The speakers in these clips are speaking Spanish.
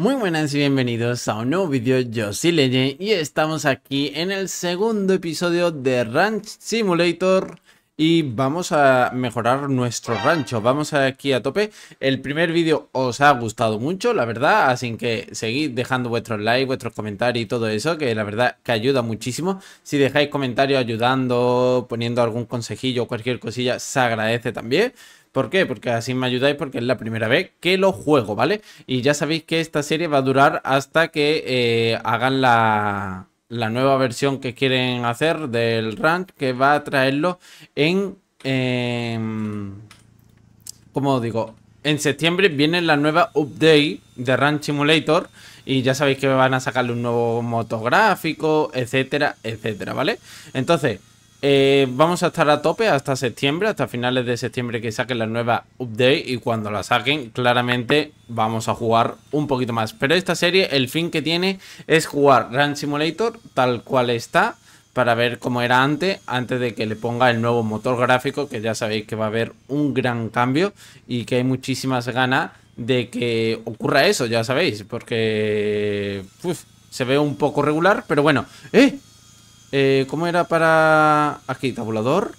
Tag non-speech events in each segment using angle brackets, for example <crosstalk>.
Muy buenas y bienvenidos a un nuevo vídeo, yo soy Leye y estamos aquí en el segundo episodio de Ranch Simulator y vamos a mejorar nuestro rancho, vamos aquí a tope. El primer vídeo os ha gustado mucho, la verdad, así que seguid dejando vuestros likes, vuestros comentarios y todo eso, que la verdad que ayuda muchísimo. Si dejáis comentarios ayudando, poniendo algún consejillo o cualquier cosilla, se agradece también. ¿Por qué? Porque así me ayudáis porque es la primera vez que lo juego, ¿vale? Y ya sabéis que esta serie va a durar hasta que eh, hagan la, nueva versión que quieren hacer del run que va a traerlo en... Eh, em, como digo, en septiembre viene la nueva update de Ranch Simulator y ya sabéis que van a sacarle un nuevo motográfico, etcétera, etcétera, ¿vale? Entonces, eh, vamos a estar a tope hasta septiembre, hasta finales de septiembre que saquen la nueva update y cuando la saquen claramente vamos a jugar un poquito más. Pero esta serie el fin que tiene es jugar Run Simulator tal cual está para ver cómo era antes, antes de que le ponga el nuevo motor gráfico que ya sabéis que va a haber un gran cambio y que hay muchísimas ganas de que ocurra eso, ya sabéis, porque se ve un poco regular, pero bueno, ¡eh! Eh, ¿Cómo era para...? Aquí, tabulador.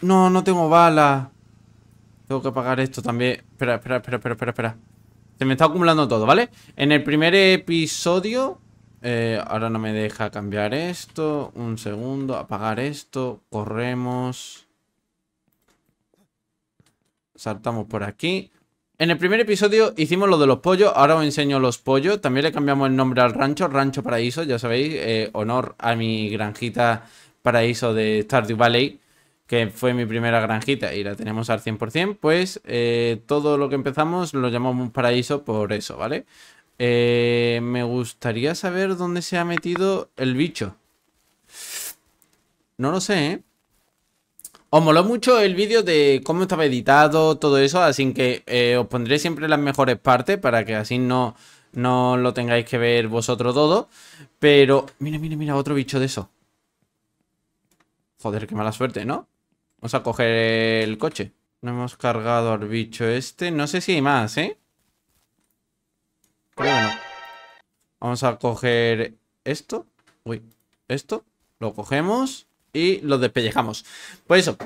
No, no tengo bala. Tengo que apagar esto también. Espera, espera, espera, espera, espera, Se me está acumulando todo, ¿vale? En el primer episodio... Eh, ahora no me deja cambiar esto. Un segundo, apagar esto. Corremos. Saltamos por aquí. En el primer episodio hicimos lo de los pollos, ahora os enseño los pollos. También le cambiamos el nombre al rancho, Rancho Paraíso, ya sabéis, eh, honor a mi granjita paraíso de Stardew Valley, que fue mi primera granjita y la tenemos al 100%, pues eh, todo lo que empezamos lo llamamos paraíso por eso, ¿vale? Eh, me gustaría saber dónde se ha metido el bicho. No lo sé, ¿eh? Os moló mucho el vídeo de cómo estaba editado, todo eso, así que eh, os pondré siempre las mejores partes para que así no, no lo tengáis que ver vosotros todo. Pero, mira, mira, mira, otro bicho de eso. Joder, qué mala suerte, ¿no? Vamos a coger el coche. No hemos cargado al bicho este. No sé si hay más, ¿eh? Creo Vamos a coger esto. Uy, esto. Lo cogemos y los despellejamos. Pues eso,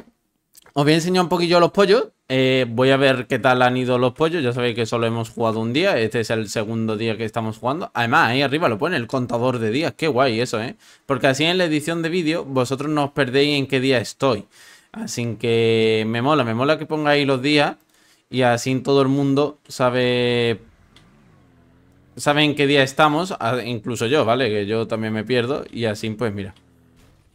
os voy a enseñar un poquillo los pollos. Eh, voy a ver qué tal han ido los pollos. Ya sabéis que solo hemos jugado un día. Este es el segundo día que estamos jugando. Además, ahí arriba lo pone el contador de días. Qué guay eso, ¿eh? Porque así en la edición de vídeo vosotros no os perdéis en qué día estoy. Así que me mola, me mola que pongáis los días. Y así todo el mundo sabe... Sabe en qué día estamos. Incluso yo, ¿vale? Que yo también me pierdo. Y así pues mira.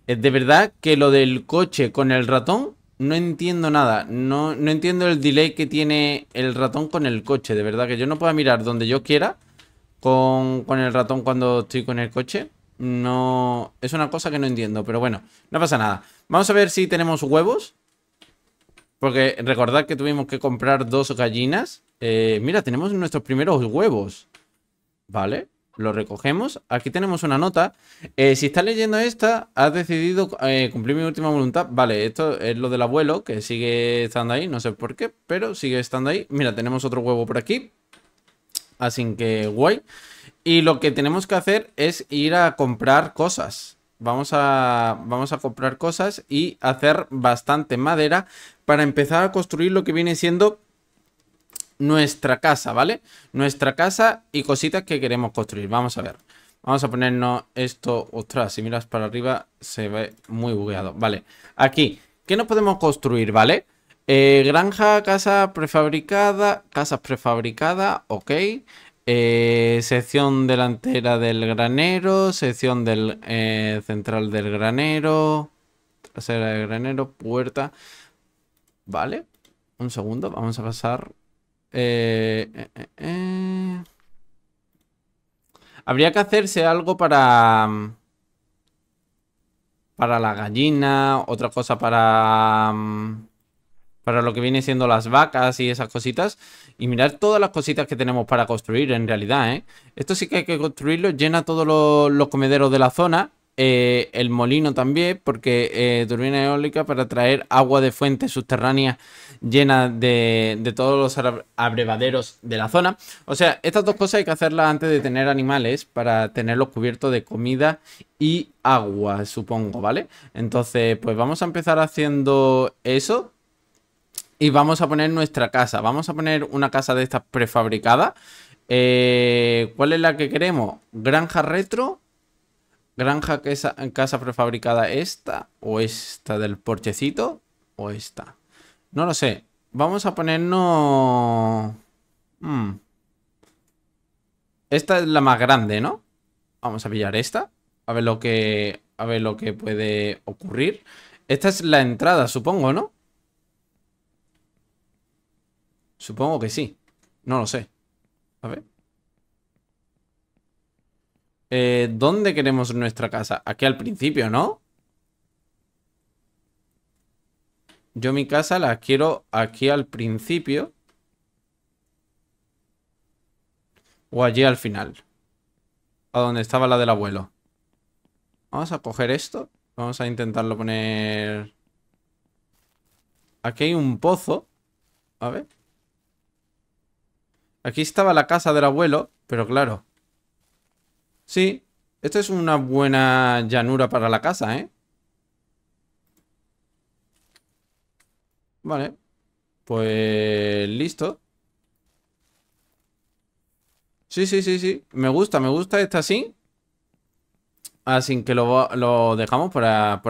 Eh, de verdad que lo del coche con el ratón, no entiendo nada. No, entiendo el delay que tiene el ratón con el coche. De verdad que yo no puedo mirar donde yo quiera con, el ratón cuando estoy con el coche. No... Es una cosa que no entiendo, pero bueno, no pasa nada. Vamos a ver si tenemos huevos. Porque recordad que tuvimos que comprar dos gallinas. Eh, mira, tenemos nuestros primeros huevos. Vale lo recogemos. Aquí tenemos una nota. Eh, si estás leyendo esta, has decidido eh, cumplir mi última voluntad. Vale, esto es lo del abuelo, que sigue estando ahí. No sé por qué, pero sigue estando ahí. Mira, tenemos otro huevo por aquí. Así que guay. Y lo que tenemos que hacer es ir a comprar cosas. Vamos a, vamos a comprar cosas y hacer bastante madera para empezar a construir lo que viene siendo nuestra casa, ¿vale? Nuestra casa y cositas que queremos construir. Vamos a ver. Vamos a ponernos esto. Ostras, si miras para arriba se ve muy bugueado. Vale, aquí. ¿Qué nos podemos construir, vale? Eh, granja, casa prefabricada, casas prefabricada. ok. Eh, sección delantera del granero, sección del eh, central del granero, trasera del granero, puerta. Vale, un segundo, vamos a pasar eh, eh, eh. Habría que hacerse algo para... Mm, para la gallina, otra cosa para... Mm, para lo que viene siendo las vacas y esas cositas. Y mirar todas las cositas que tenemos para construir en realidad, Esto sí que hay que construirlo. Llena todos los comederos de la zona. Eh, el molino también, porque eh, turbina eólica para traer agua de fuente subterránea llena de, todos los abrevaderos de la zona. O sea, estas dos cosas hay que hacerlas antes de tener animales para tenerlos cubiertos de comida y agua, supongo, ¿vale? Entonces, pues vamos a empezar haciendo eso. Y vamos a poner nuestra casa. Vamos a poner una casa de estas prefabricada eh, ¿Cuál es la que queremos? Granja retro granja que en casa prefabricada esta o esta del porchecito o esta. No lo sé. Vamos a ponernos... Hmm. Esta es la más grande, ¿no? Vamos a pillar esta. A ver lo que... A ver lo que puede ocurrir. Esta es la entrada, supongo, ¿no? Supongo que sí. No lo sé. A ver. Eh, ¿Dónde queremos nuestra casa? Aquí al principio, ¿no? Yo mi casa la quiero aquí al principio. O allí al final. A donde estaba la del abuelo. Vamos a coger esto. Vamos a intentarlo poner... Aquí hay un pozo. A ver. Aquí estaba la casa del abuelo, pero claro. Sí, esta es una buena llanura para la casa, ¿eh? Vale. Pues listo. Sí, sí, sí, sí. Me gusta, me gusta esta así. Así que lo, dejamos por,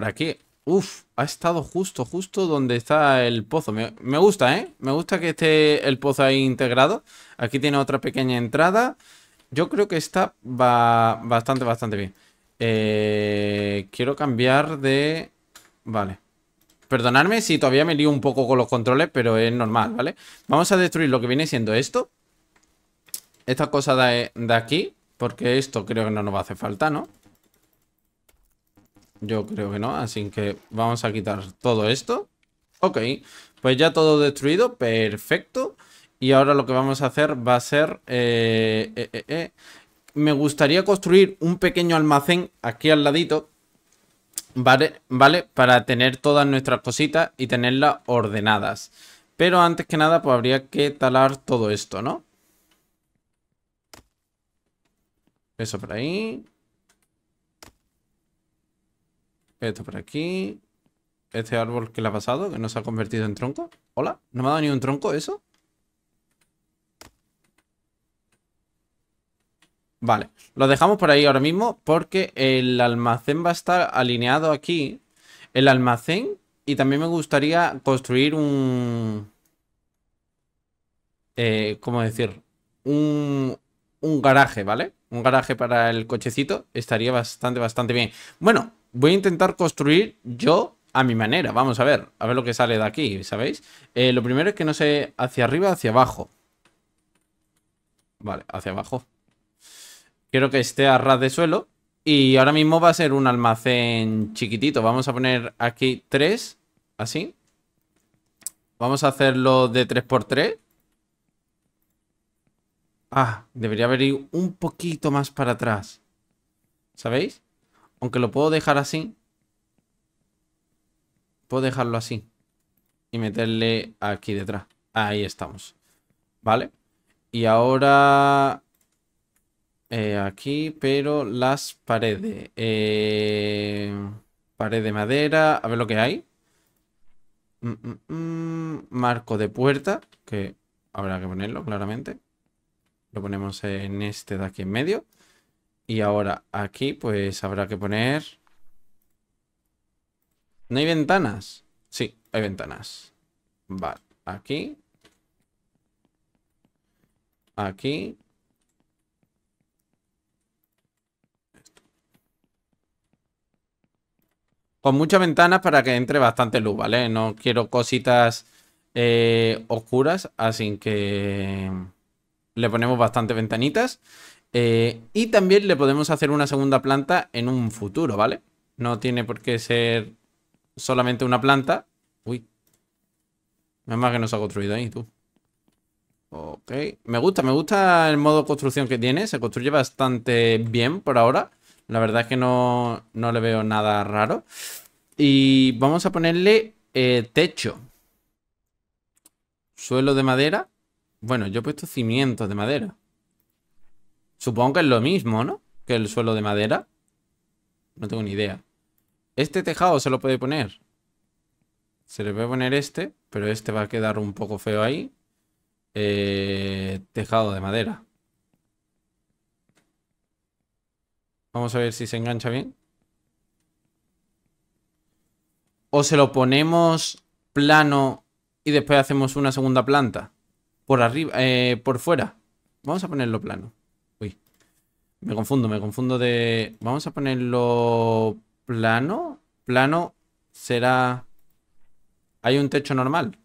aquí. Uf, ha estado justo, justo donde está el pozo. Me, me gusta, ¿eh? Me gusta que esté el pozo ahí integrado. Aquí tiene otra pequeña entrada. Yo creo que esta va bastante, bastante bien. Eh, quiero cambiar de... Vale. Perdonadme si todavía me lío un poco con los controles, pero es normal, ¿vale? Vamos a destruir lo que viene siendo esto. Esta cosa de, de aquí, porque esto creo que no nos va a hacer falta, ¿no? Yo creo que no, así que vamos a quitar todo esto. Ok, pues ya todo destruido, Perfecto. Y ahora lo que vamos a hacer va a ser... Eh, eh, eh, me gustaría construir un pequeño almacén aquí al ladito. ¿Vale? ¿Vale? Para tener todas nuestras cositas y tenerlas ordenadas. Pero antes que nada, pues habría que talar todo esto, ¿no? Eso por ahí. Esto por aquí. Este árbol que le ha pasado, que no se ha convertido en tronco. Hola, ¿no me ha dado ni un tronco eso? Vale, lo dejamos por ahí ahora mismo porque el almacén va a estar alineado aquí. El almacén y también me gustaría construir un... Eh, ¿Cómo decir? Un, un garaje, ¿vale? Un garaje para el cochecito estaría bastante, bastante bien. Bueno, voy a intentar construir yo a mi manera. Vamos a ver, a ver lo que sale de aquí, ¿sabéis? Eh, lo primero es que no sé hacia arriba hacia abajo. Vale, hacia abajo. Quiero que esté a ras de suelo. Y ahora mismo va a ser un almacén chiquitito. Vamos a poner aquí tres, así. Vamos a hacerlo de 3x3. Ah, debería haber ido un poquito más para atrás. ¿Sabéis? Aunque lo puedo dejar así. Puedo dejarlo así. Y meterle aquí detrás. Ahí estamos. ¿Vale? Y ahora eh, aquí, pero las paredes. Eh, pared de madera. A ver lo que hay. Mm, mm, mm, marco de puerta. Que habrá que ponerlo, claramente. Lo ponemos en este de aquí en medio. Y ahora aquí, pues habrá que poner... ¿No hay ventanas? Sí, hay ventanas. Vale, aquí. Aquí. con muchas ventanas para que entre bastante luz, ¿vale? No quiero cositas eh, oscuras, así que le ponemos bastante ventanitas. Eh, y también le podemos hacer una segunda planta en un futuro, ¿vale? No tiene por qué ser solamente una planta. Uy. es más que no se ha construido ahí, tú. Ok. Me gusta, me gusta el modo construcción que tiene. Se construye bastante bien por ahora. La verdad es que no, le veo nada raro. Y vamos a ponerle eh, techo. Suelo de madera. Bueno, yo he puesto cimientos de madera. Supongo que es lo mismo, ¿no? Que el suelo de madera. No tengo ni idea. Este tejado se lo puede poner. Se le puede poner este, pero este va a quedar un poco feo ahí. Eh, tejado de madera. Vamos a ver si se engancha bien. O se lo ponemos plano y después hacemos una segunda planta. Por arriba, eh, por fuera. Vamos a ponerlo plano. Uy. Me confundo, me confundo de... Vamos a ponerlo plano. Plano será... Hay un techo normal.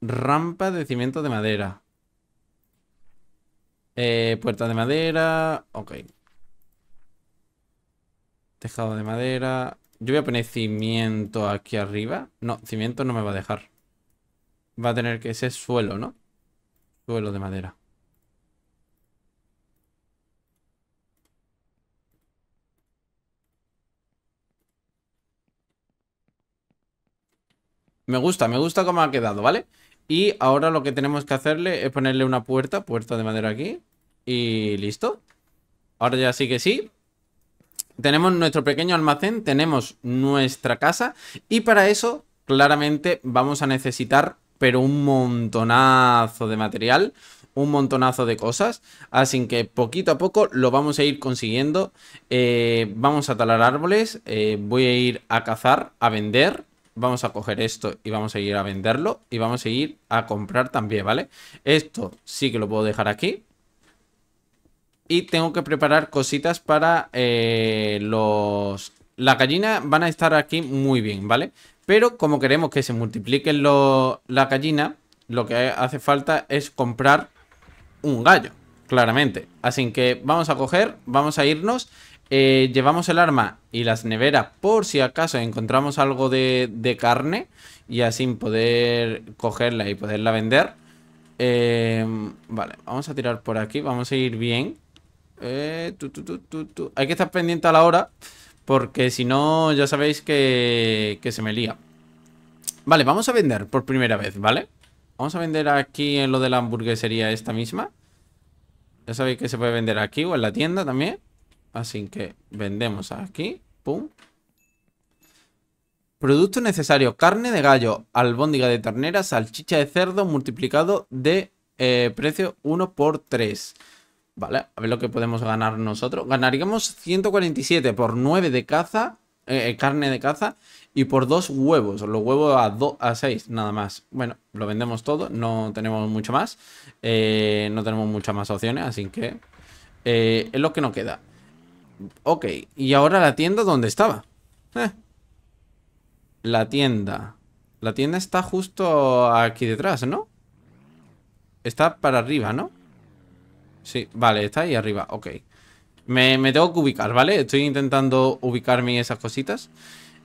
Rampa de cimiento de madera. Eh, puerta de madera. Ok. Tejado de madera. Yo voy a poner cimiento aquí arriba. No, cimiento no me va a dejar. Va a tener que ser suelo, ¿no? Suelo de madera. Me gusta, me gusta cómo ha quedado, ¿vale? Y ahora lo que tenemos que hacerle es ponerle una puerta, puerta de madera aquí. Y listo. Ahora ya sí que sí. Tenemos nuestro pequeño almacén, tenemos nuestra casa. Y para eso, claramente, vamos a necesitar, pero un montonazo de material un montonazo de cosas. Así que poquito a poco lo vamos a ir consiguiendo. Eh, vamos a talar árboles. Eh, voy a ir a cazar, a vender vamos a coger esto y vamos a ir a venderlo y vamos a ir a comprar también, ¿vale? Esto sí que lo puedo dejar aquí. Y tengo que preparar cositas para eh, los... La gallina van a estar aquí muy bien, ¿vale? Pero como queremos que se multipliquen la gallina, lo que hace falta es comprar un gallo, claramente. Así que vamos a coger, vamos a irnos... Eh, llevamos el arma y las neveras por si acaso encontramos algo de, carne y así poder cogerla y poderla vender. Em, vale, vamos a tirar por aquí, vamos a ir bien. Eh, Hay que estar pendiente a la hora porque si no ya sabéis que, que se me lía. Vale, vamos a vender por primera vez, ¿vale? Vamos a vender aquí en lo de la hamburguesería esta misma. Ya sabéis que se puede vender aquí o en la tienda también. Así que vendemos aquí. Pum. Producto necesario Carne de gallo, albóndiga de ternera, salchicha de cerdo multiplicado de eh, precio 1 por 3. Vale, a ver lo que podemos ganar nosotros. Ganaríamos 147 por 9 de caza, eh, eh, carne de caza, y por 2 huevos. Los huevos a, a 6, nada más. Bueno, lo vendemos todo, no tenemos mucho más. no tenemos muchas más opciones, así que es lo que nos queda. Ok, y ahora la tienda ¿Dónde estaba. Eh. La tienda. La tienda está justo aquí detrás, ¿no? Está para arriba, ¿no? Sí, vale, está ahí arriba, ok. Me, tengo que ubicar, ¿vale? Estoy intentando ubicarme esas cositas.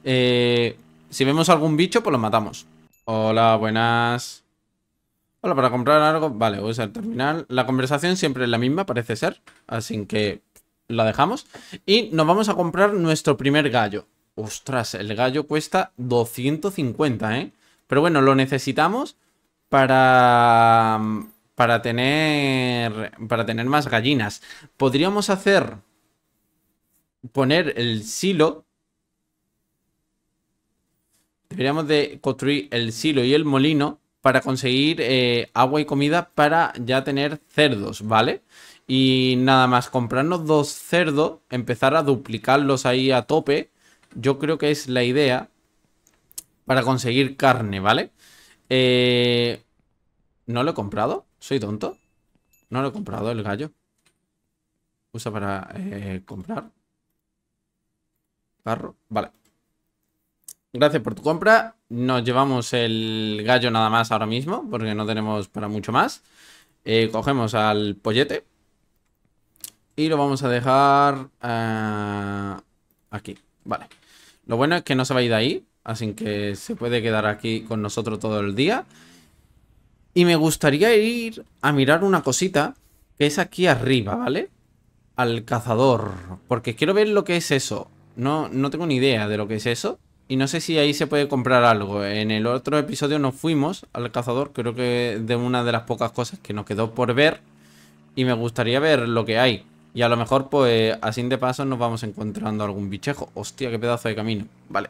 Eh, si vemos algún bicho, pues lo matamos. Hola, buenas. Hola, para comprar algo. Vale, voy a usar terminal. La conversación siempre es la misma, parece ser. Así que la dejamos. Y nos vamos a comprar nuestro primer gallo. Ostras, el gallo cuesta 250, ¿eh? Pero bueno, lo necesitamos para... Para tener... Para tener más gallinas. Podríamos hacer... Poner el silo. Deberíamos de construir el silo y el molino para conseguir eh, agua y comida para ya tener cerdos, ¿vale? vale y nada más comprarnos dos cerdos, empezar a duplicarlos ahí a tope, yo creo que es la idea para conseguir carne, ¿vale? Eh, ¿No lo he comprado? ¿Soy tonto? No lo he comprado el gallo. Usa para eh, comprar. Carro. Vale. Gracias por tu compra. Nos llevamos el gallo nada más ahora mismo, porque no tenemos para mucho más. Eh, cogemos al pollete. Y lo vamos a dejar eh, aquí. Vale. Lo bueno es que no se va a ir de ahí. Así que se puede quedar aquí con nosotros todo el día. Y me gustaría ir a mirar una cosita que es aquí arriba, ¿vale? Al cazador. Porque quiero ver lo que es eso. No, no tengo ni idea de lo que es eso. Y no sé si ahí se puede comprar algo. En el otro episodio nos fuimos al cazador. Creo que de una de las pocas cosas que nos quedó por ver. Y me gustaría ver lo que hay. Y a lo mejor, pues, así de paso nos vamos encontrando algún bichejo. Hostia, qué pedazo de camino. Vale.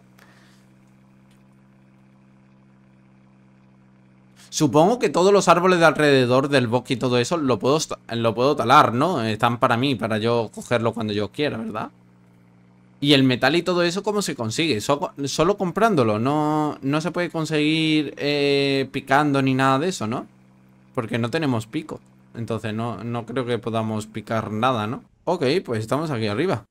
Supongo que todos los árboles de alrededor del bosque y todo eso lo puedo, lo puedo talar, ¿no? Están para mí, para yo cogerlo cuando yo quiera, ¿verdad? Y el metal y todo eso, ¿cómo se consigue? Solo, comprándolo, no, no se puede conseguir eh, picando ni nada de eso, ¿no? Porque no tenemos pico. Entonces no, no creo que podamos picar nada, ¿no? Ok, pues estamos aquí arriba.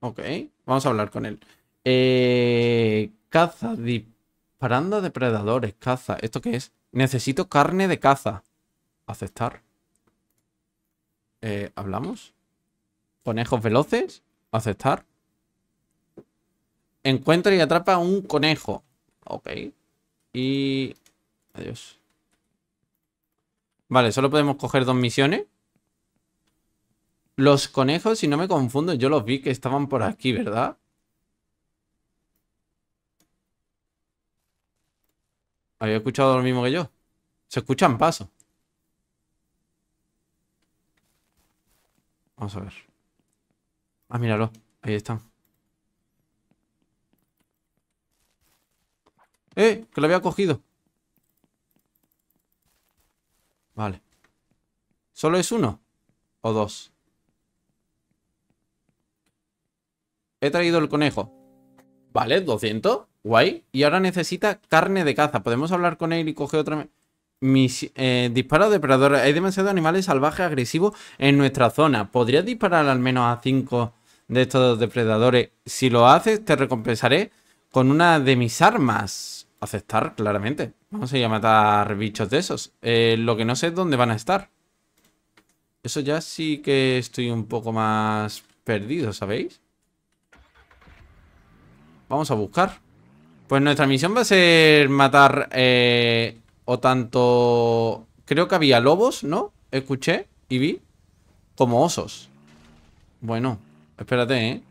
Ok, vamos a hablar con él. Eh, caza, disparando depredadores, caza. ¿Esto qué es? Necesito carne de caza. Aceptar. Eh, ¿Hablamos? ¿Conejos veloces? ¿Aceptar? Encuentra y atrapa un conejo. Ok. Y... Adiós. Vale, solo podemos coger dos misiones. Los conejos, si no me confundo, yo los vi que estaban por aquí, ¿verdad? ¿Había escuchado lo mismo que yo? Se escuchan pasos. Vamos a ver. Ah, míralo. Ahí están. ¡Eh! Que lo había cogido. Vale. ¿Solo es uno? ¿O dos? He traído el conejo. Vale, 200. Guay. Y ahora necesita carne de caza. Podemos hablar con él y coger otra... Mis, eh, disparo depredador. Hay demasiados animales salvajes agresivos en nuestra zona. ¿Podrías disparar al menos a cinco de estos depredadores? Si lo haces, te recompensaré con una de mis armas. Aceptar, claramente. Vamos a ir a matar bichos de esos. Eh, lo que no sé es dónde van a estar. Eso ya sí que estoy un poco más perdido, ¿sabéis? Vamos a buscar. Pues nuestra misión va a ser matar eh, o tanto... Creo que había lobos, ¿no? Escuché y vi. Como osos. Bueno, espérate, ¿eh?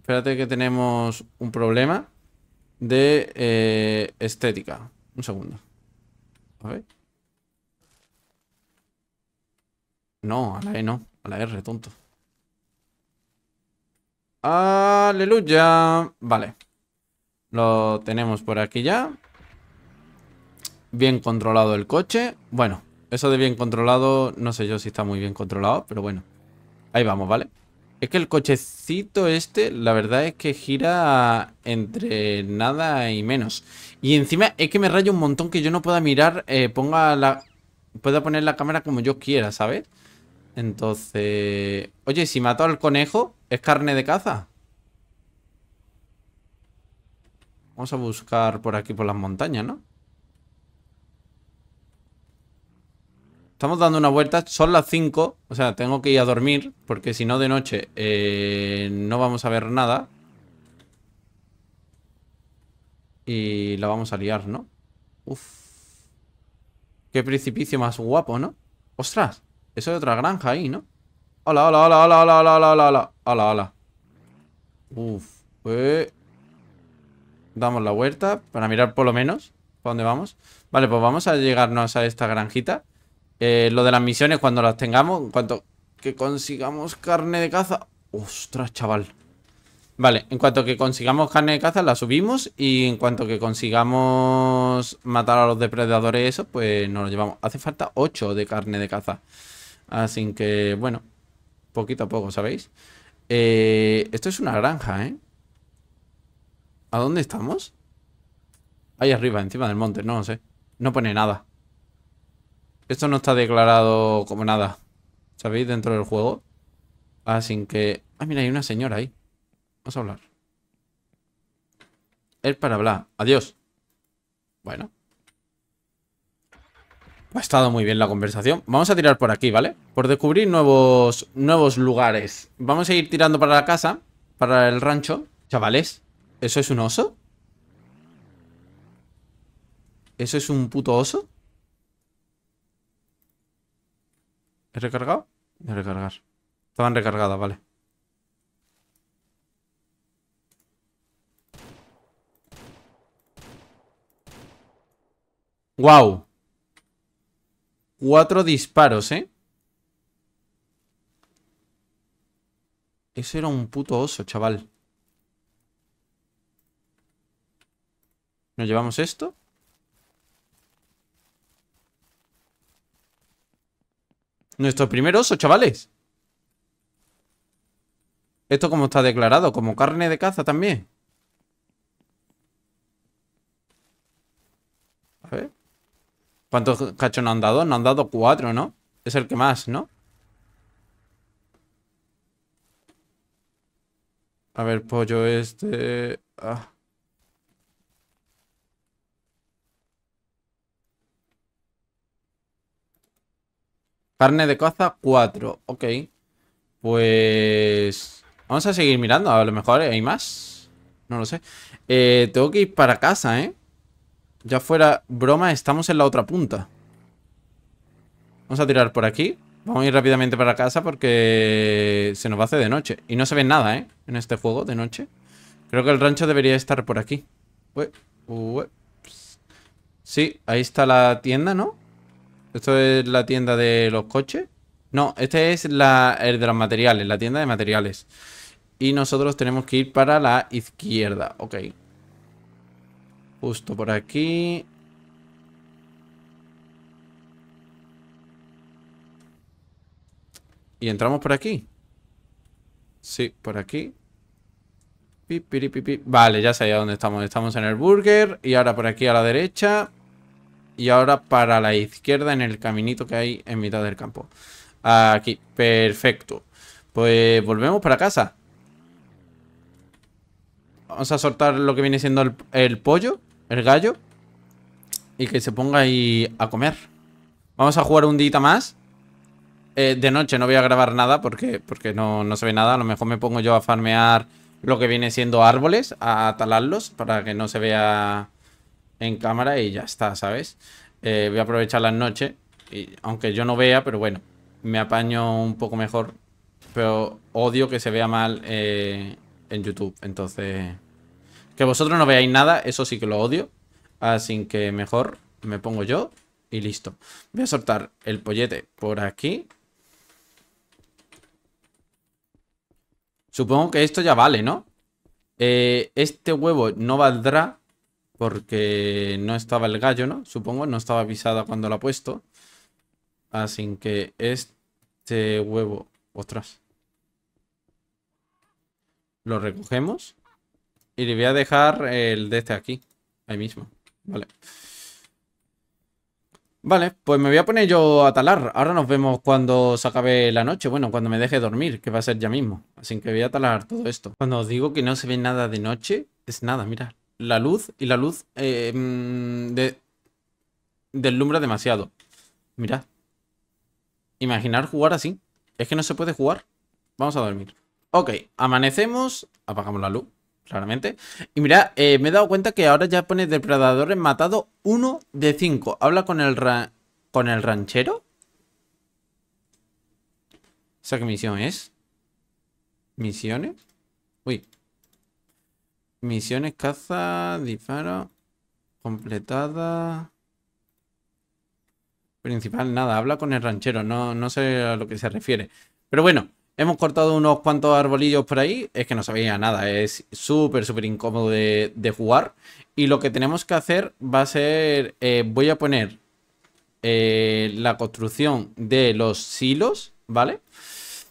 Espérate que tenemos un problema de eh, estética. Un segundo. A ver. No, a la E no. A la R, tonto. Aleluya. Vale. Lo tenemos por aquí ya. Bien controlado el coche. Bueno, eso de bien controlado, no sé yo si está muy bien controlado, pero bueno. Ahí vamos, ¿vale? Es que el cochecito este, la verdad es que gira entre nada y menos. Y encima es que me raya un montón que yo no pueda mirar, eh, ponga la... Pueda poner la cámara como yo quiera, ¿sabes? Entonces... Oye, si mato al conejo, ¿es carne de caza? Vamos a buscar por aquí, por las montañas, ¿no? Estamos dando una vuelta, son las 5, o sea, tengo que ir a dormir, porque si no de noche eh, no vamos a ver nada. Y la vamos a liar, ¿no? Uf. Qué precipicio más guapo, ¿no? Ostras, eso es otra granja ahí, ¿no? Hola, hola, hola, hola, hola, hola, hola, hola, hola, Uf, pues, Damos la vuelta para mirar por lo menos para dónde vamos. Vale, pues vamos a llegarnos a esta granjita. Eh, lo de las misiones, cuando las tengamos, en cuanto que consigamos carne de caza... ¡Ostras, chaval! Vale, en cuanto que consigamos carne de caza, la subimos. Y en cuanto que consigamos matar a los depredadores, eso, pues nos lo llevamos. Hace falta 8 de carne de caza. Así que, bueno, poquito a poco, ¿sabéis? Eh, esto es una granja, ¿eh? ¿A dónde estamos? Ahí arriba, encima del monte, no lo sé. No pone nada. Esto no está declarado como nada. ¿Sabéis? Dentro del juego. Así ah, que... Ah, mira, hay una señora ahí. Vamos a hablar. Es para hablar. Adiós. Bueno. Ha estado muy bien la conversación. Vamos a tirar por aquí, ¿vale? Por descubrir nuevos, nuevos lugares. Vamos a ir tirando para la casa. Para el rancho. Chavales, ¿eso es un oso? ¿Eso es un puto oso? ¿He recargado? De recargar. Estaban recargadas, vale. ¡Guau! Cuatro disparos, ¿eh? Ese era un puto oso, chaval. ¿Nos llevamos esto? Nuestro primer oso, chavales. Esto como está declarado, como carne de caza también. A ver. ¿Cuántos cachos nos han dado? Nos han dado cuatro, ¿no? Es el que más, ¿no? A ver, pollo este... Ah. Carne de caza 4. Ok. Pues... Vamos a seguir mirando. A lo mejor hay más. No lo sé. Eh, tengo que ir para casa, ¿eh? Ya fuera broma, estamos en la otra punta. Vamos a tirar por aquí. Vamos a ir rápidamente para casa porque se nos va a hacer de noche. Y no se ve nada, ¿eh? En este juego de noche. Creo que el rancho debería estar por aquí. Sí, ahí está la tienda, ¿no? ¿Esto es la tienda de los coches? No, este es la, el de los materiales, la tienda de materiales. Y nosotros tenemos que ir para la izquierda. Ok. Justo por aquí. ¿Y entramos por aquí? Sí, por aquí. Vale, ya sabía dónde estamos. Estamos en el burger. Y ahora por aquí a la derecha y ahora para la izquierda en el caminito que hay en mitad del campo. Aquí, perfecto. Pues volvemos para casa. Vamos a soltar lo que viene siendo el, pollo, el gallo. Y que se ponga ahí a comer. Vamos a jugar un día más. Eh, de noche no voy a grabar nada porque, porque no, no se ve nada. A lo mejor me pongo yo a farmear lo que viene siendo árboles, a talarlos para que no se vea en cámara y ya está, ¿sabes? Eh, voy a aprovechar la noche y, aunque yo no vea, pero bueno, me apaño un poco mejor. Pero odio que se vea mal eh, en YouTube, entonces... Que vosotros no veáis nada, eso sí que lo odio. Así que mejor me pongo yo y listo. Voy a soltar el pollete por aquí. Supongo que esto ya vale, ¿no? Eh, este huevo no valdrá porque no estaba el gallo, ¿no? Supongo, no estaba avisada cuando la ha puesto. Así que este huevo... Ostras. Lo recogemos. Y le voy a dejar el de este aquí. Ahí mismo. Vale. Vale, pues me voy a poner yo a talar. Ahora nos vemos cuando se acabe la noche. Bueno, cuando me deje dormir, que va a ser ya mismo. Así que voy a talar todo esto. Cuando os digo que no se ve nada de noche, es nada, mirad la luz y la luz em, de, deslumbra demasiado. Mira, Imaginar jugar así. Es que no se puede jugar. Vamos a dormir. Ok, amanecemos. Apagamos la luz, claramente. Y mira, eh, me he dado cuenta que ahora ya pone depredadores matado uno de 5. Habla con el, con el ranchero. ¿Esa qué misión es? ¿Misiones? Uy, Misiones, caza, disparo. Completada. Principal, nada. Habla con el ranchero. No, no sé a lo que se refiere. Pero bueno, hemos cortado unos cuantos arbolillos por ahí. Es que no sabía nada. Es súper, súper incómodo de, jugar. Y lo que tenemos que hacer va a ser... Eh, voy a poner eh, la construcción de los silos, ¿vale?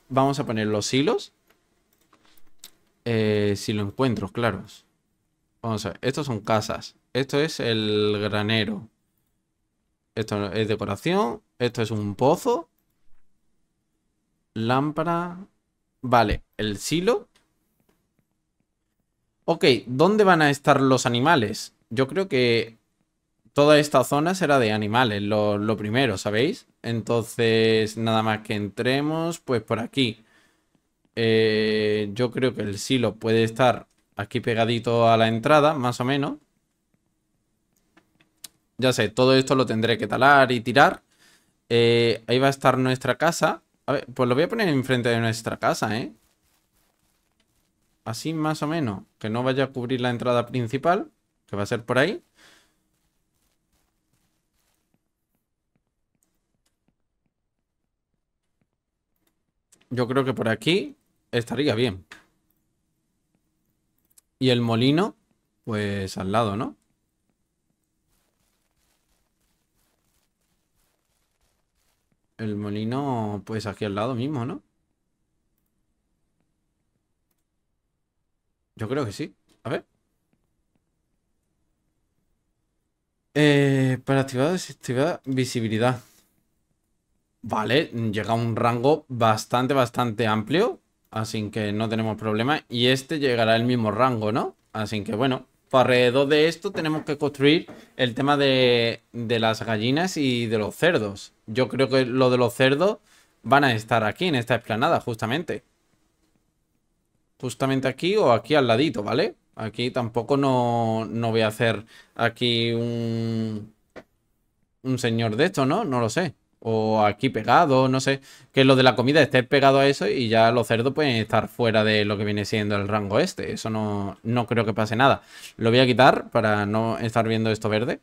Vamos a poner los silos. Eh, si lo encuentro, claro. Vamos a ver, estos son casas. Esto es el granero. Esto es decoración. Esto es un pozo. Lámpara. Vale, el silo. Ok, ¿dónde van a estar los animales? Yo creo que toda esta zona será de animales, lo, lo primero, ¿sabéis? Entonces, nada más que entremos, pues por aquí. Eh, yo creo que el silo puede estar aquí pegadito a la entrada, más o menos. Ya sé, todo esto lo tendré que talar y tirar. Eh, ahí va a estar nuestra casa. pues lo voy a poner enfrente de nuestra casa, ¿eh? Así más o menos. Que no vaya a cubrir la entrada principal, que va a ser por ahí. Yo creo que por aquí Estaría bien. Y el molino, pues al lado, ¿no? El molino, pues aquí al lado mismo, ¿no? Yo creo que sí. A ver. Eh, para activar visibilidad. Vale, llega a un rango bastante, bastante amplio. Así que no tenemos problema. Y este llegará al mismo rango, ¿no? Así que bueno, para alrededor de esto tenemos que construir el tema de, de las gallinas y de los cerdos. Yo creo que lo de los cerdos van a estar aquí, en esta explanada, justamente. Justamente aquí o aquí al ladito, ¿vale? Aquí tampoco no, no voy a hacer aquí un, un señor de esto, ¿no? No lo sé o aquí pegado, no sé, que lo de la comida esté pegado a eso y ya los cerdos pueden estar fuera de lo que viene siendo el rango este. Eso no, creo que pase nada. Lo voy a quitar para no estar viendo esto verde.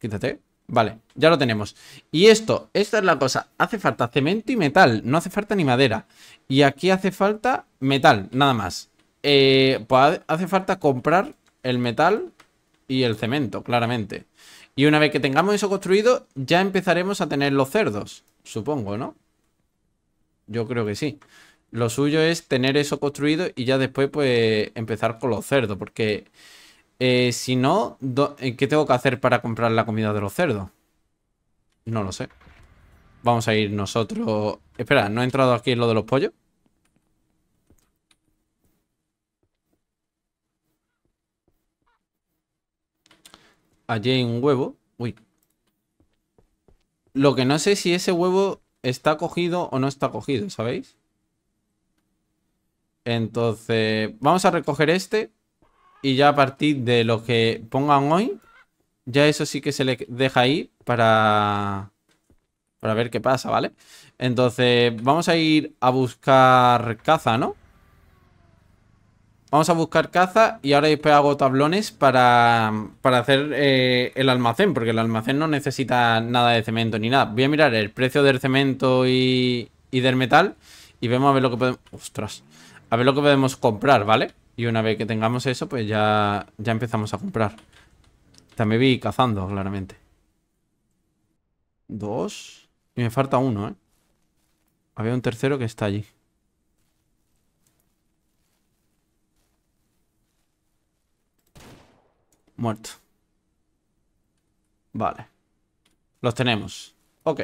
Quítate. Vale, ya lo tenemos. Y esto, esta es la cosa. Hace falta cemento y metal, no hace falta ni madera. Y aquí hace falta metal, nada más. Eh, pues hace falta comprar el metal y el cemento, claramente. Y una vez que tengamos eso construido, ya empezaremos a tener los cerdos. Supongo, ¿no? Yo creo que sí. Lo suyo es tener eso construido y ya después pues empezar con los cerdos. Porque eh, si no, eh, ¿qué tengo que hacer para comprar la comida de los cerdos? No lo sé. Vamos a ir nosotros... Espera, ¿no he entrado aquí en lo de los pollos? Allí hay un huevo. Uy. Lo que no sé si ese huevo está cogido o no está cogido, ¿sabéis? Entonces, vamos a recoger este. Y ya a partir de lo que pongan hoy, ya eso sí que se le deja ahí para, para ver qué pasa, ¿vale? Entonces, vamos a ir a buscar caza, ¿no? Vamos a buscar caza y ahora después hago tablones para, hacer eh, el almacén, porque el almacén no necesita nada de cemento ni nada. Voy a mirar el precio del cemento y, del metal y vemos a ver lo que podemos... ¡Ostras! A ver lo que podemos comprar, ¿vale? Y una vez que tengamos eso, pues ya, ya empezamos a comprar. También vi cazando, claramente. Dos. Y me falta uno, ¿eh? Había un tercero que está allí. Muerto. Vale. Los tenemos. Ok.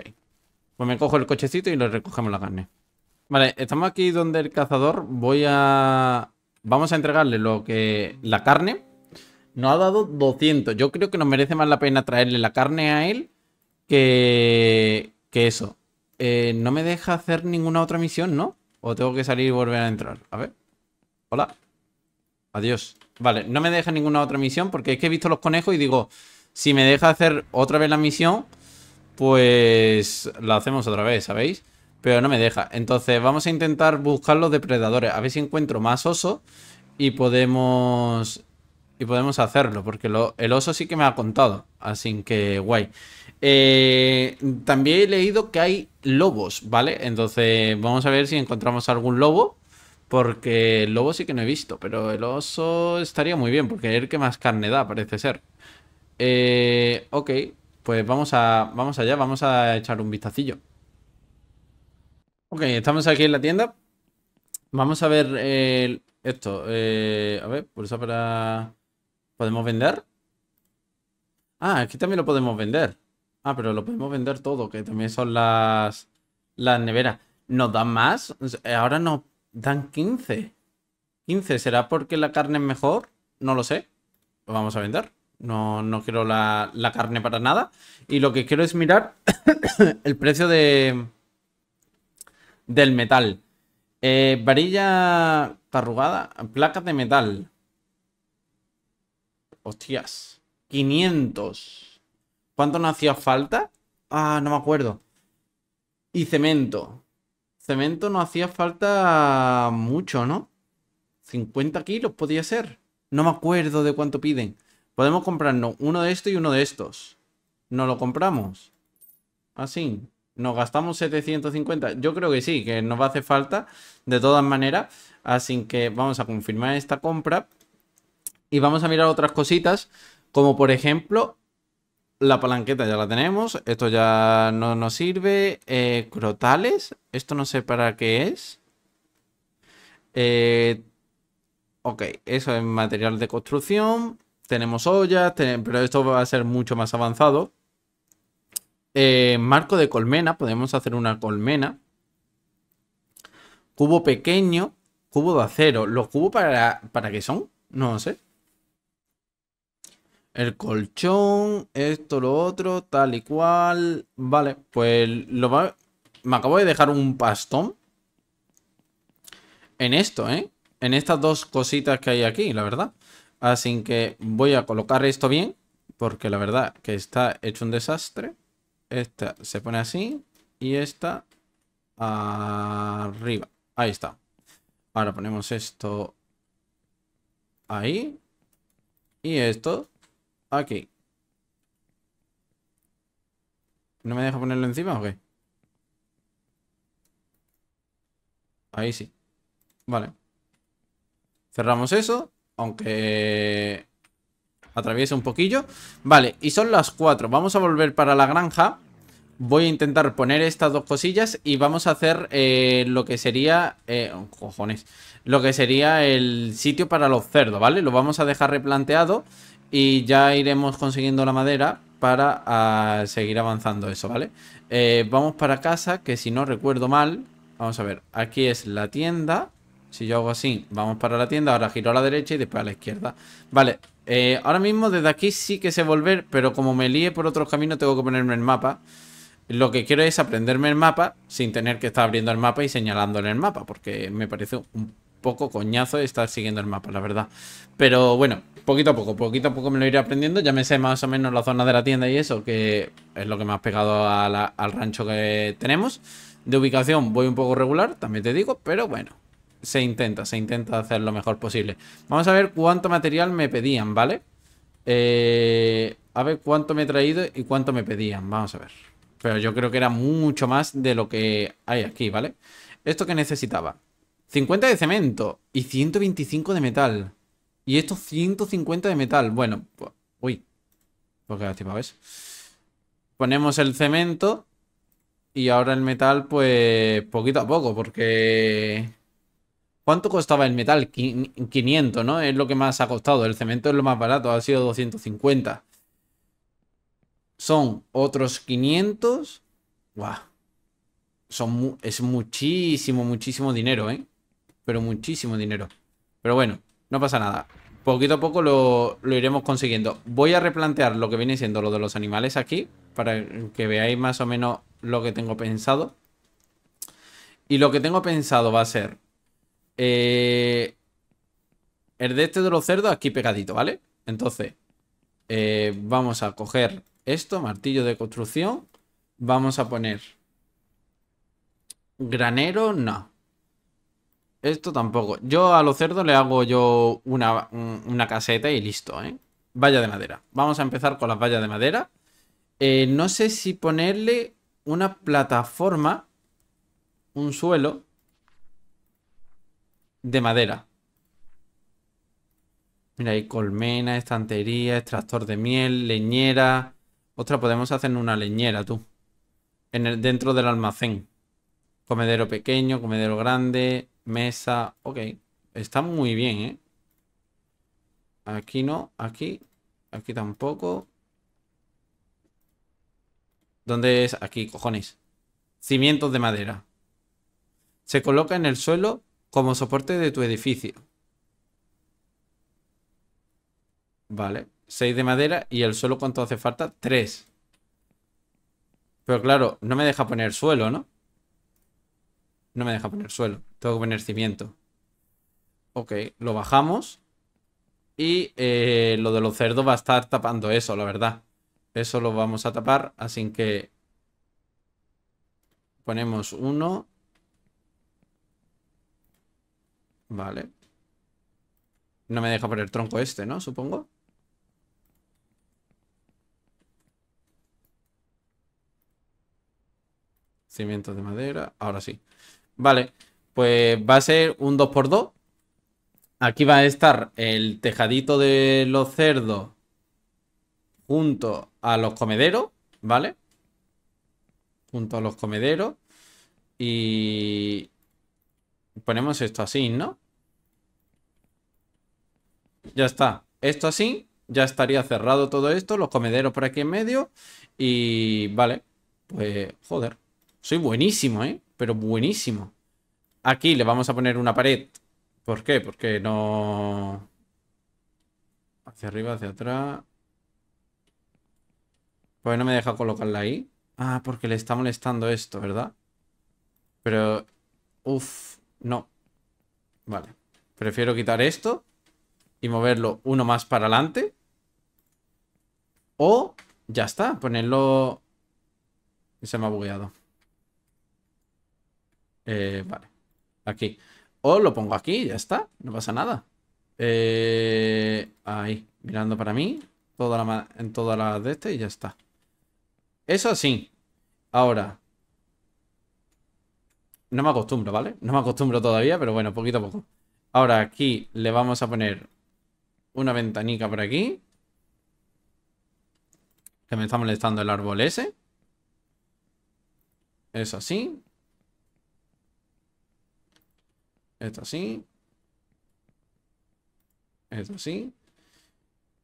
Pues me cojo el cochecito y le recogemos la carne. Vale, estamos aquí donde el cazador. Voy a... Vamos a entregarle lo que... La carne. Nos ha dado 200. Yo creo que nos merece más la pena traerle la carne a él que... Que eso. Eh, no me deja hacer ninguna otra misión, ¿no? O tengo que salir y volver a entrar. A ver. Hola. Adiós. Vale, no me deja ninguna otra misión porque es que he visto los conejos y digo, si me deja hacer otra vez la misión, pues la hacemos otra vez, ¿sabéis? Pero no me deja. Entonces vamos a intentar buscar los depredadores, a ver si encuentro más oso y podemos y podemos hacerlo, porque lo, el oso sí que me ha contado, así que guay. Eh, también he leído que hay lobos, ¿vale? Entonces vamos a ver si encontramos algún lobo porque el lobo sí que no he visto, pero el oso estaría muy bien, porque es el que más carne da, parece ser. Eh, ok, pues vamos, a, vamos allá, vamos a echar un vistacillo. Ok, estamos aquí en la tienda. Vamos a ver eh, esto. Eh, a ver, por eso para... ¿Podemos vender? Ah, aquí también lo podemos vender. Ah, pero lo podemos vender todo, que también son las, las neveras. ¿Nos dan más? Ahora no Dan 15. 15, ¿será porque la carne es mejor? No lo sé. Lo vamos a vender. No, no quiero la, carne para nada. Y lo que quiero es mirar <coughs> el precio de del metal. Eh, varilla arrugada, placas de metal. Hostias. 500. ¿Cuánto no hacía falta? Ah, no me acuerdo. Y cemento. Cemento no hacía falta mucho, ¿no? 50 kilos podía ser. No me acuerdo de cuánto piden. Podemos comprarnos uno de estos y uno de estos. No lo compramos. Así. Nos gastamos 750. Yo creo que sí, que nos va a hacer falta. De todas maneras. Así que vamos a confirmar esta compra. Y vamos a mirar otras cositas. Como por ejemplo la palanqueta ya la tenemos. Esto ya no nos sirve. Eh, crotales. Esto no sé para qué es. Eh, ok, eso es material de construcción. Tenemos ollas, pero esto va a ser mucho más avanzado. Eh, marco de colmena. Podemos hacer una colmena. Cubo pequeño. Cubo de acero. ¿Los cubos para, para qué son? No sé el colchón, esto, lo otro, tal y cual. Vale, pues lo me acabo de dejar un pastón en esto, ¿eh? En estas dos cositas que hay aquí, la verdad. Así que voy a colocar esto bien, porque la verdad que está hecho un desastre. Esta se pone así y esta arriba. Ahí está. Ahora ponemos esto ahí y esto Aquí. ¿No me deja ponerlo encima o qué? Ahí sí. Vale. Cerramos eso. Aunque Atraviese un poquillo. Vale, y son las cuatro Vamos a volver para la granja. Voy a intentar poner estas dos cosillas y vamos a hacer eh, lo que sería... Eh, oh, cojones. Lo que sería el sitio para los cerdos, ¿vale? Lo vamos a dejar replanteado y ya iremos consiguiendo la madera para ah, seguir avanzando eso, ¿vale? Eh, vamos para casa, que si no recuerdo mal, vamos a ver, aquí es la tienda. Si yo hago así, vamos para la tienda, ahora giro a la derecha y después a la izquierda. Vale, eh, ahora mismo desde aquí sí que sé volver, pero como me líe por otros caminos tengo que ponerme el mapa. Lo que quiero es aprenderme el mapa sin tener que estar abriendo el mapa y señalándole el mapa, porque me parece un poco coñazo estar siguiendo el mapa, la verdad. Pero bueno, poquito a poco, poquito a poco me lo iré aprendiendo. Ya me sé más o menos la zona de la tienda y eso, que es lo que me has pegado al rancho que tenemos. De ubicación voy un poco regular, también te digo, pero bueno, se intenta, se intenta hacer lo mejor posible. Vamos a ver cuánto material me pedían, ¿vale? Eh, a ver cuánto me he traído y cuánto me pedían, vamos a ver. Pero yo creo que era mucho más de lo que hay aquí, ¿vale? Esto que necesitaba. 50 de cemento y 125 de metal. Y estos 150 de metal. Bueno, uy. Porque ¿ves? Ponemos el cemento. Y ahora el metal, pues, poquito a poco, porque... ¿Cuánto costaba el metal? 500, ¿no? Es lo que más ha costado. El cemento es lo más barato, ha sido 250. Son otros 500. ¡Guau! Son es muchísimo, muchísimo dinero, ¿eh? Pero muchísimo dinero. Pero bueno, no pasa nada poquito a poco lo, iremos consiguiendo. Voy a replantear lo que viene siendo lo de los animales aquí, para que veáis más o menos lo que tengo pensado. Y lo que tengo pensado va a ser... Eh, el de este de los cerdos aquí pegadito, ¿vale? Entonces, eh, vamos a coger esto, martillo de construcción. Vamos a poner... Granero, no. Esto tampoco. Yo a los cerdos le hago yo una, caseta y listo, ¿eh? Valla de madera. Vamos a empezar con las vallas de madera. Eh, no sé si ponerle una plataforma, un suelo, de madera. Mira, hay colmena, estantería, extractor de miel, leñera. Otra, podemos hacer una leñera, tú. En el, dentro del almacén. Comedero pequeño, comedero grande. Mesa. Ok. Está muy bien, ¿eh? Aquí no. Aquí. Aquí tampoco. ¿Dónde es? Aquí, cojones. Cimientos de madera. Se coloca en el suelo como soporte de tu edificio. Vale. 6 de madera y el suelo cuánto hace falta? 3. Pero claro, no me deja poner suelo, ¿no? No me deja poner suelo. Tengo que poner cimiento. Ok, lo bajamos. Y eh, lo de los cerdos va a estar tapando eso, la verdad. Eso lo vamos a tapar, así que... Ponemos uno. Vale. No me deja poner tronco este, ¿no? Supongo. Cimiento de madera. Ahora sí. Vale, pues va a ser un 2x2. Aquí va a estar el tejadito de los cerdos junto a los comederos, ¿vale? Junto a los comederos. Y ponemos esto así, ¿no? Ya está. Esto así, ya estaría cerrado todo esto, los comederos por aquí en medio. Y vale, pues joder, soy buenísimo, ¿eh? pero buenísimo. Aquí le vamos a poner una pared. ¿Por qué? Porque no... Hacia arriba, hacia atrás. Pues no me deja colocarla ahí. Ah, porque le está molestando esto, ¿verdad? Pero... Uf, no. Vale. Prefiero quitar esto y moverlo uno más para adelante. O ya está, ponerlo... Se me ha bugueado. Eh, vale. Aquí. O lo pongo aquí, ya está. No pasa nada. Eh, ahí. Mirando para mí. Toda la, en todas las de este y ya está. Eso sí. Ahora. No me acostumbro, ¿vale? No me acostumbro todavía, pero bueno, poquito a poco. Ahora aquí le vamos a poner una ventanica por aquí. Que me está molestando el árbol ese. Eso así. Esto así. Esto así.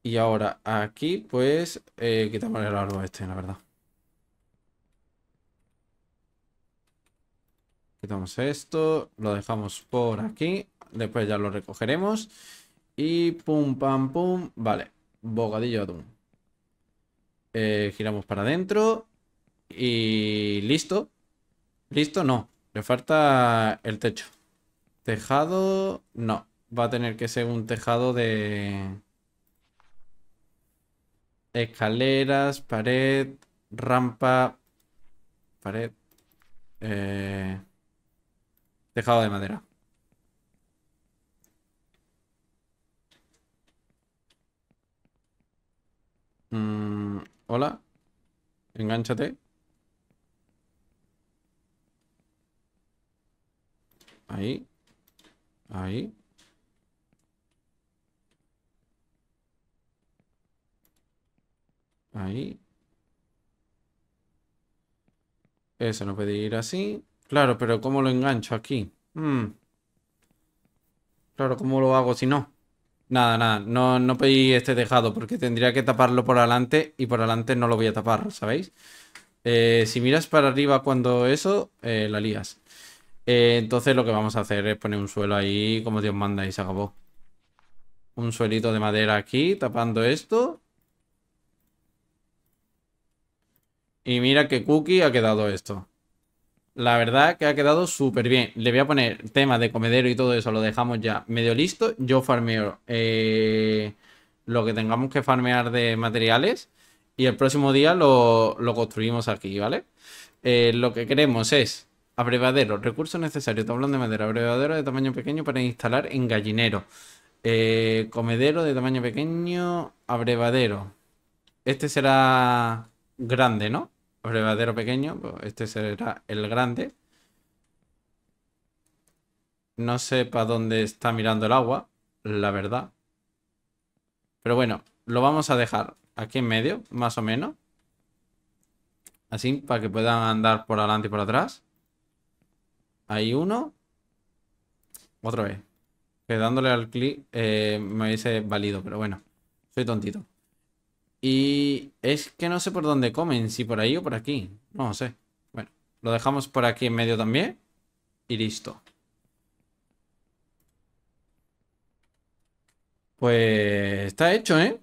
Y ahora aquí, pues, eh, quitamos el árbol este, la verdad. Quitamos esto, lo dejamos por aquí. Después ya lo recogeremos. Y pum, pam, pum. Vale, bocadillo atún. Eh, giramos para adentro. Y listo. Listo, no. Le falta el techo. Tejado... No. Va a tener que ser un tejado de... Escaleras, pared, rampa... Pared... Eh... Tejado de madera. Mm, hola. Engánchate. Ahí. Ahí. Ahí. Eso no puede ir así. Claro, pero ¿cómo lo engancho aquí? Hmm. Claro, ¿cómo lo hago si no? Nada, nada, no, no pedí este dejado porque tendría que taparlo por adelante y por adelante no lo voy a tapar, ¿sabéis? Eh, si miras para arriba cuando eso, eh, la lías. Eh, entonces lo que vamos a hacer es poner un suelo ahí como Dios manda y se acabó. Un suelito de madera aquí, tapando esto. Y mira que cookie ha quedado esto. La verdad que ha quedado súper bien. Le voy a poner tema de comedero y todo eso. Lo dejamos ya medio listo. Yo farmeo eh, lo que tengamos que farmear de materiales. Y el próximo día lo, construimos aquí, ¿vale? Eh, lo que queremos es Abrevadero, recurso necesario tablón de madera, abrevadero de tamaño pequeño para instalar en gallinero. Eh, comedero de tamaño pequeño, abrevadero. Este será grande, ¿no? Abrevadero pequeño, pues, este será el grande. No sé para dónde está mirando el agua, la verdad. Pero bueno, lo vamos a dejar aquí en medio, más o menos. Así, para que puedan andar por adelante y por atrás. Hay uno. Otra vez. Que dándole al clic eh, me dice válido, pero bueno. Soy tontito. Y es que no sé por dónde comen, si por ahí o por aquí. No sé. Bueno, lo dejamos por aquí en medio también. Y listo. Pues está hecho, ¿eh?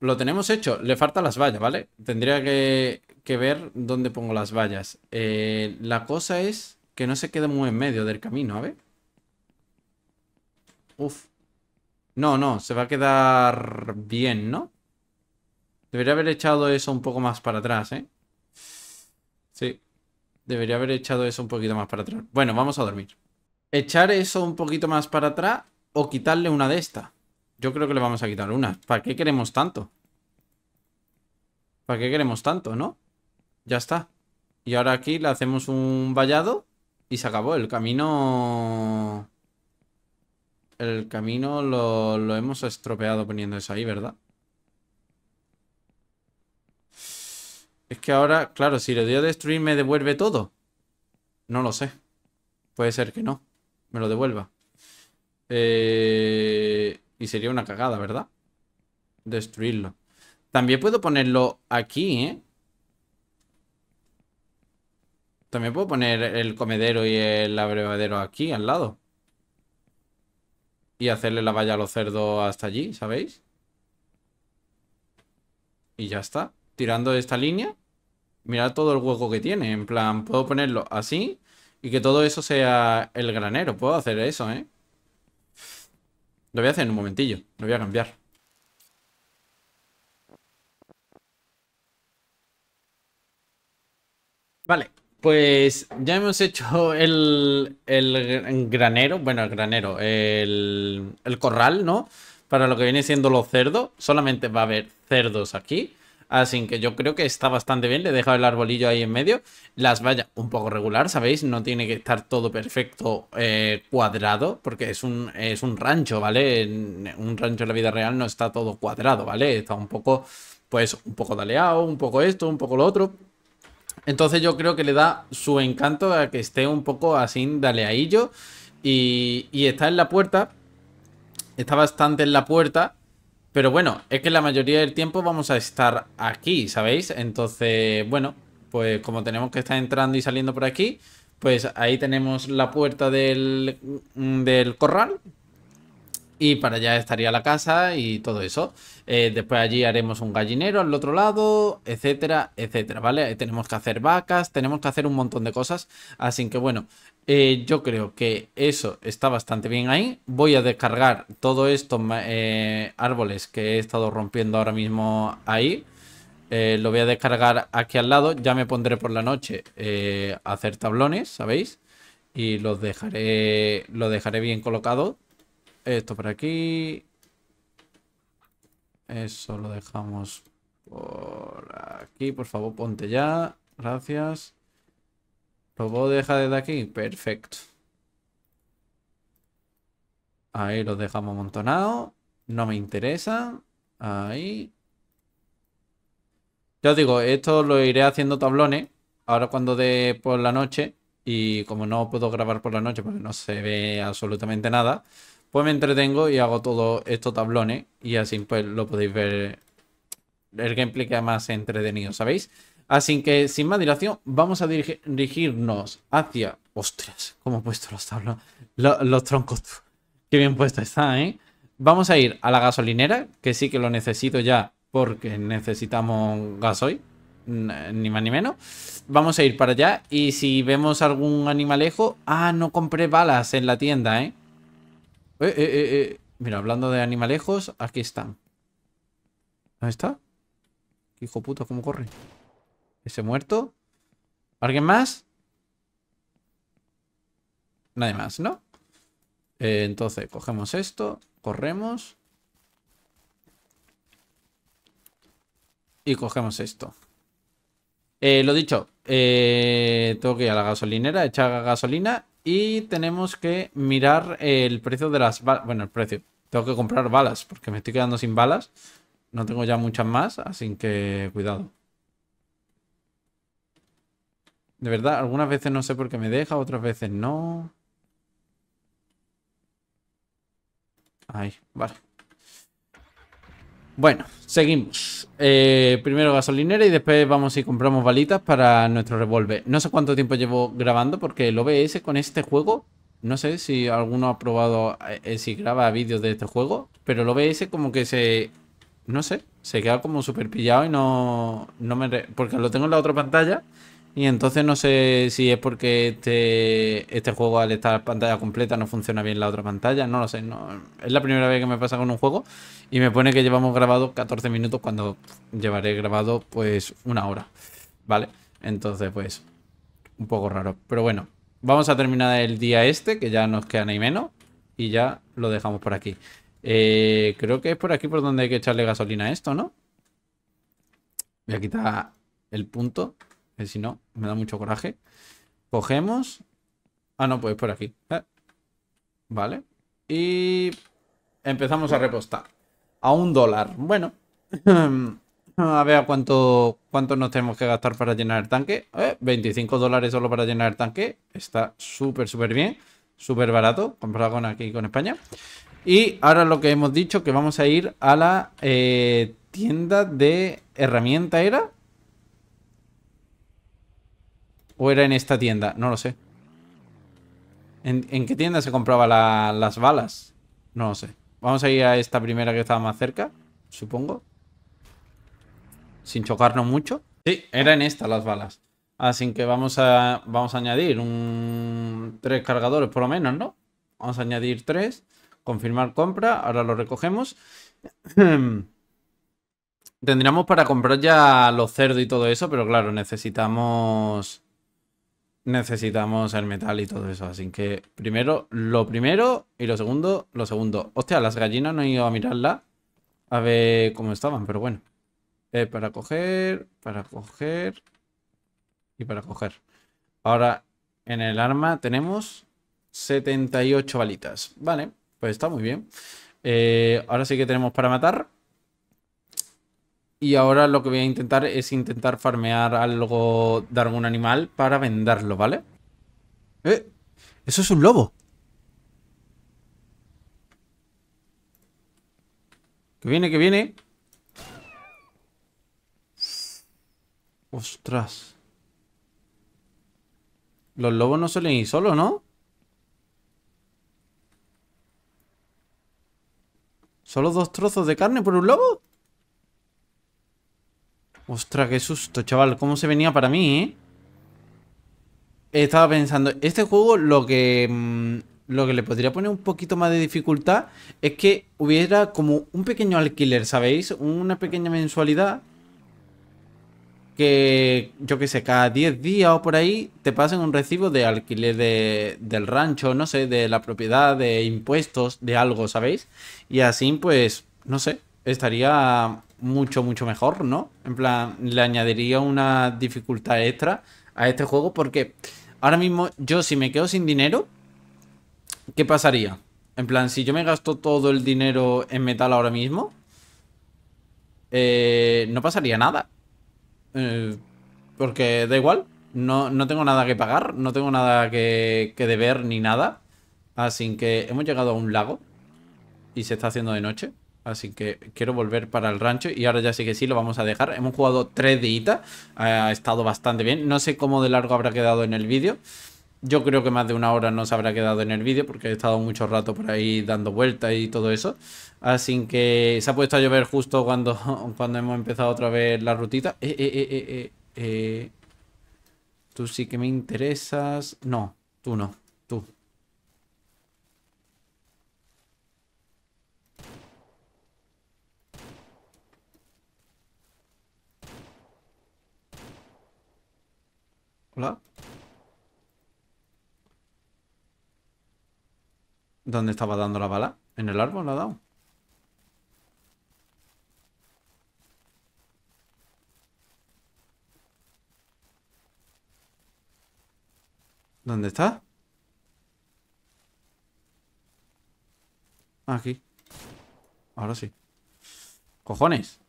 Lo tenemos hecho. Le faltan las vallas, ¿vale? Tendría que, ver dónde pongo las vallas. Eh, la cosa es que no se quede muy en medio del camino, a ver. Uf. No, no, se va a quedar bien, ¿no? Debería haber echado eso un poco más para atrás, ¿eh? Sí. Debería haber echado eso un poquito más para atrás. Bueno, vamos a dormir. Echar eso un poquito más para atrás o quitarle una de estas. Yo creo que le vamos a quitar una. ¿Para qué queremos tanto? ¿Para qué queremos tanto, no? Ya está. Y ahora aquí le hacemos un vallado y se acabó. El camino... El camino lo, hemos estropeado poniendo eso ahí, ¿verdad? Es que ahora, claro, si le doy a destruir me devuelve todo. No lo sé. Puede ser que no. Me lo devuelva. Eh, y sería una cagada, ¿verdad? Destruirlo. También puedo ponerlo aquí, ¿eh? También puedo poner el comedero y el abrevadero aquí, al lado. Y hacerle la valla a los cerdos hasta allí, ¿sabéis? Y ya está. Tirando esta línea, mirad todo el hueco que tiene. En plan, puedo ponerlo así y que todo eso sea el granero. Puedo hacer eso, ¿eh? Lo voy a hacer en un momentillo. Lo voy a cambiar. Vale. Pues ya hemos hecho <laughs> el, granero, bueno, el granero, el, el, corral, ¿no? Para lo que viene siendo los cerdos. Solamente va a haber cerdos aquí. Así que yo creo que está bastante bien. Le he dejado el arbolillo ahí en medio. Las vaya un poco regular, ¿sabéis? No tiene que estar todo perfecto eh, cuadrado. Porque es un, es un rancho, ¿vale? un rancho en la vida real no está todo cuadrado, ¿vale? Está un poco, pues, un poco daleado, un poco esto, un poco lo otro entonces yo creo que le da su encanto a que esté un poco así, dale a ello. Y, y está en la puerta. Está bastante en la puerta. Pero bueno, es que la mayoría del tiempo vamos a estar aquí, ¿sabéis? Entonces, bueno, pues como tenemos que estar entrando y saliendo por aquí, pues ahí tenemos la puerta del, mm, del corral, y para allá estaría la casa y todo eso. Eh, después allí haremos un gallinero al otro lado, etcétera, etcétera, ¿vale? Tenemos que hacer vacas, tenemos que hacer un montón de cosas. Así que bueno, eh, yo creo que eso está bastante bien ahí. Voy a descargar todos estos eh, árboles que he estado rompiendo ahora mismo ahí. lo voy a descargar aquí al lado. Ya me pondré por la noche a hacer tablones, ¿sabéis? Y los dejaré, lo dejaré bien colocado esto por aquí. Eso lo dejamos por aquí. Por favor, ponte ya. Gracias. ¿Lo puedo dejar desde aquí? Perfecto. Ahí lo dejamos amontonado No me interesa. Ahí. Ya os digo, esto lo iré haciendo tablones. Ahora cuando de por la noche. Y como no puedo grabar por la noche porque no se ve absolutamente nada pues me entretengo y hago todos estos tablones y así pues lo podéis ver el gameplay que más entretenido, ¿sabéis? Así que sin más dilación, vamos a dirigirnos hacia... Ostras, cómo he puesto los tablones, los, troncos. Qué bien puesto está, ¿eh? Vamos a ir a la gasolinera, que sí que lo necesito ya porque necesitamos gasoil ni más ni menos. Vamos a ir para allá y si vemos algún animalejo... Ah, no compré balas en la tienda, ¿eh? Eh, eh, eh, Mira, hablando de animalejos, aquí están. ¿Dónde está? hijo puta, cómo corre. Ese muerto. ¿Alguien más? Nadie más, ¿no? entonces, cogemos esto, corremos. Y cogemos esto. lo dicho, toque tengo que ir a la gasolinera, echar gasolina y tenemos que mirar el precio de las balas. Bueno, el precio. Tengo que comprar balas porque me estoy quedando sin balas. No tengo ya muchas más, así que cuidado. De verdad, algunas veces no sé por qué me deja, otras veces no. Ahí, vale. Bueno, seguimos. Eh, primero gasolinera y después vamos y compramos balitas para nuestro revólver. No sé cuánto tiempo llevo grabando porque el OBS con este juego, no sé si alguno ha probado, eh, eh, si graba vídeos de este juego, pero el OBS como que se, no sé, se queda como súper pillado y no, no me... porque lo tengo en la otra pantalla y entonces no sé si es porque este, este juego al estar pantalla completa no funciona bien la otra pantalla, no lo sé. No, es la primera vez que me pasa con un juego y me pone que llevamos grabado 14 minutos cuando llevaré grabado pues una hora, ¿vale? Entonces pues un poco raro. Pero bueno, vamos a terminar el día este que ya nos queda ni menos y ya lo dejamos por aquí. Eh, creo que es por aquí por donde hay que echarle gasolina a esto, ¿no? Voy a quitar el punto si no, me da mucho coraje. Cogemos. Ah, no, pues por aquí. Eh, vale. Y empezamos a repostar. A un dólar. Bueno. <laughs> a ver cuánto, cuánto nos tenemos que gastar para llenar el tanque. 25 eh, dólares solo para llenar el tanque. Está súper, súper bien. Súper barato. Comparado con aquí, con España. Y ahora lo que hemos dicho, que vamos a ir a la eh, tienda de herramienta, ¿era? ¿O era en esta tienda? No lo sé. ¿En, qué tienda se compraba las balas? No lo sé. Vamos a ir a esta primera que estaba más cerca, supongo. Sin chocarnos mucho. Sí, era en esta las balas. Así que vamos a, vamos a añadir un, tres cargadores por lo menos, ¿no? Vamos a añadir tres. Confirmar compra. Ahora lo recogemos. <clears throat> Tendríamos para comprar ya los cerdos y todo eso, pero claro, necesitamos necesitamos el metal y todo eso. Así que primero lo primero y lo segundo lo segundo. Hostia, las gallinas no he ido a mirarlas a ver cómo estaban, pero bueno. Eh, para coger, para coger y para coger. Ahora en el arma tenemos 78 balitas. Vale, pues está muy bien. Eh, ahora sí que tenemos para matar. Y ahora lo que voy a intentar es intentar farmear algo de algún animal para venderlo, ¿vale? ¡Eh! ¡Eso es un lobo! Que viene, que viene. Ostras. Los lobos no suelen ir solos, ¿no? ¿Solo dos trozos de carne por un lobo? Ostras, qué susto, chaval. ¿Cómo se venía para mí, eh? Estaba pensando, este juego lo que mm, lo que le podría poner un poquito más de dificultad es que hubiera como un pequeño alquiler, ¿sabéis? Una pequeña mensualidad que, yo qué sé, cada 10 días o por ahí te pasen un recibo de alquiler del rancho, no sé, de la propiedad, de impuestos, de algo, ¿sabéis? Y así, pues, no sé, estaría mucho, mucho mejor, ¿no? En plan, le añadiría una dificultad extra a este juego porque ahora mismo yo si me quedo sin dinero, ¿qué pasaría? En plan, si yo me gasto todo el dinero en metal ahora mismo, eh, no pasaría nada. Eh, porque da igual, no, tengo nada que pagar, no tengo nada que deber ni nada. Así que hemos llegado a un lago y se está haciendo de noche. Así que quiero volver para el rancho y ahora ya sí que sí, lo vamos a dejar. Hemos jugado tres días, ha estado bastante bien. No sé cómo de largo habrá quedado en el vídeo. Yo creo que más de una hora no se habrá quedado en el vídeo porque he estado mucho rato por ahí dando vueltas y todo eso. Así que se ha puesto a llover justo cuando, <laughs> cuando hemos empezado otra vez la rutita. Eh, eh, eh, tú sí que me interesas. No, tú no. Hola. ¿Dónde estaba dando la bala? ¿En el árbol la ha dado? ¿Dónde está? Aquí. Ahora sí. Cojones.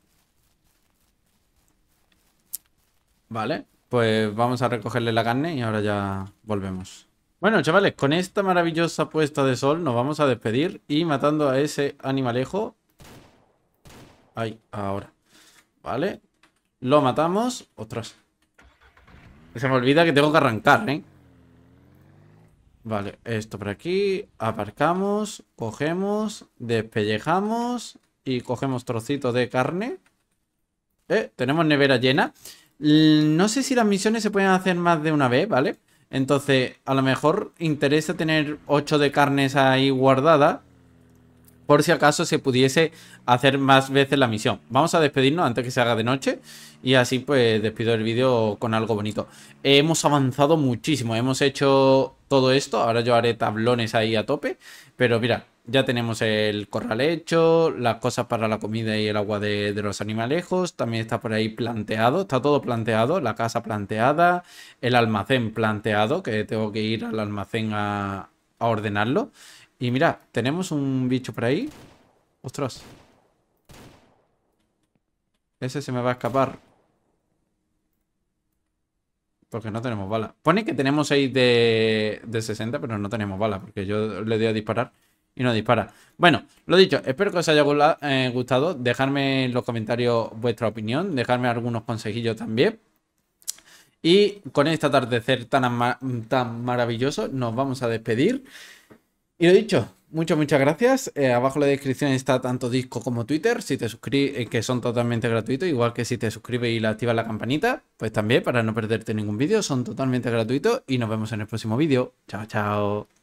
Vale pues vamos a recogerle la carne y ahora ya volvemos. Bueno, chavales, con esta maravillosa puesta de sol nos vamos a despedir y matando a ese animalejo. Ahí, ahora. Vale. Lo matamos. Otras. Se me olvida que tengo que arrancar, ¿eh? Vale, esto por aquí. Aparcamos, cogemos, despellejamos y cogemos trocitos de carne. Eh, tenemos nevera llena. No sé si las misiones se pueden hacer más de una vez, ¿vale? Entonces, a lo mejor interesa tener 8 de carnes ahí guardada. Por si acaso se pudiese hacer más veces la misión. Vamos a despedirnos antes que se haga de noche. Y así pues despido el vídeo con algo bonito. Hemos avanzado muchísimo. Hemos hecho todo esto. Ahora yo haré tablones ahí a tope. Pero mira, ya tenemos el corral hecho, las cosas para la comida y el agua de, los animalejos. También está por ahí planteado, está todo planteado, la casa planteada, el almacén planteado, que tengo que ir al almacén a, ordenarlo. Y mira, tenemos un bicho por ahí. Ostras. Ese se me va a escapar. Porque no tenemos bala. Pone que tenemos 6 de, de 60, pero no tenemos bala, porque yo le doy a disparar y no dispara. Bueno, lo dicho, espero que os haya eh, gustado. Dejadme en los comentarios vuestra opinión, dejadme algunos consejillos también. Y con este atardecer tan, tan maravilloso nos vamos a despedir. Y lo dicho, muchas, muchas gracias. Eh, abajo en la descripción está tanto Disco como Twitter, si te suscribes, eh, que son totalmente gratuitos, igual que si te suscribes y la activas la campanita, pues también para no perderte ningún vídeo, son totalmente gratuitos y nos vemos en el próximo vídeo. Chao, chao.